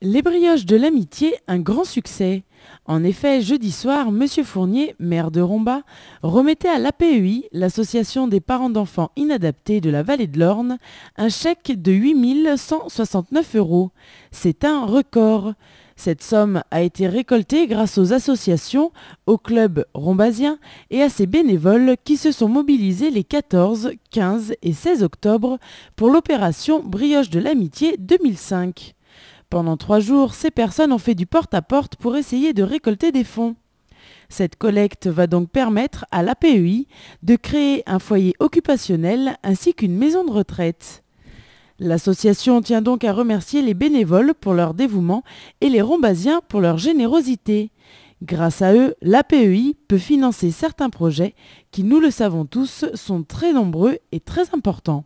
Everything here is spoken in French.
Les brioches de l'amitié, un grand succès. En effet, jeudi soir, M. Fournier, maire de Romba, remettait à l'APEI, l'association des parents d'enfants inadaptés de la vallée de l'Orne, un chèque de 8 169 euros. C'est un record. Cette somme a été récoltée grâce aux associations, au club rombasien et à ses bénévoles qui se sont mobilisés les 14, 15 et 16 octobre pour l'opération Brioche de l'amitié 2005. Pendant trois jours, ces personnes ont fait du porte-à-porte pour essayer de récolter des fonds. Cette collecte va donc permettre à l'APEI de créer un foyer occupationnel ainsi qu'une maison de retraite. L'association tient donc à remercier les bénévoles pour leur dévouement et les Rombasiens pour leur générosité. Grâce à eux, l'APEI peut financer certains projets qui, nous le savons tous, sont très nombreux et très importants.